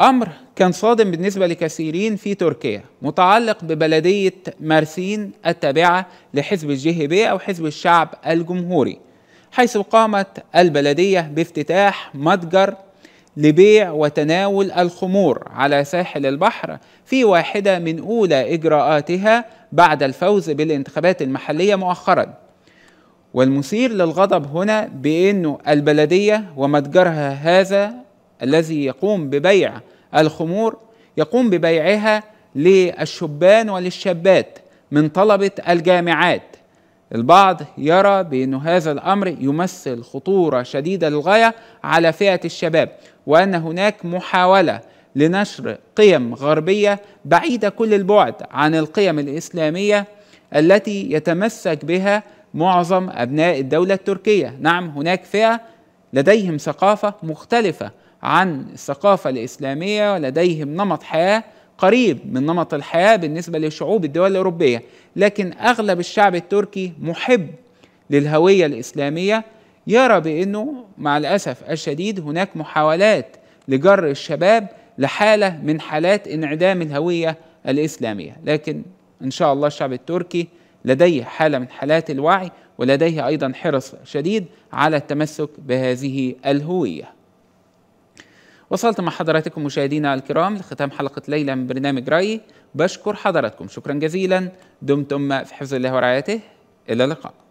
امر كان صادم بالنسبه لكثيرين في تركيا متعلق ببلديه مرسين التابعه لحزب بي او حزب الشعب الجمهوري حيث قامت البلديه بافتتاح متجر لبيع وتناول الخمور على ساحل البحر في واحده من اولى اجراءاتها بعد الفوز بالانتخابات المحليه مؤخرا والمثير للغضب هنا بانه البلديه ومتجرها هذا الذي يقوم ببيع الخمور يقوم ببيعها للشبان وللشابات من طلبة الجامعات البعض يرى بأن هذا الأمر يمثل خطورة شديدة للغاية على فئة الشباب وأن هناك محاولة لنشر قيم غربية بعيدة كل البعد عن القيم الإسلامية التي يتمسك بها معظم أبناء الدولة التركية نعم هناك فئة لديهم ثقافة مختلفة عن الثقافة الإسلامية لديهم نمط حياة قريب من نمط الحياة بالنسبة لشعوب الدول الأوروبية لكن أغلب الشعب التركي محب للهوية الإسلامية يرى بأنه مع الأسف الشديد هناك محاولات لجر الشباب لحالة من حالات انعدام الهوية الإسلامية لكن إن شاء الله الشعب التركي لديه حالة من حالات الوعي ولديه أيضا حرص شديد على التمسك بهذه الهوية وصلت مع حضراتكم مشاهدينا الكرام لختام حلقة ليلة من برنامج رأيي بشكر حضراتكم شكرا جزيلا دمتم في حفظ الله ورعايته إلى اللقاء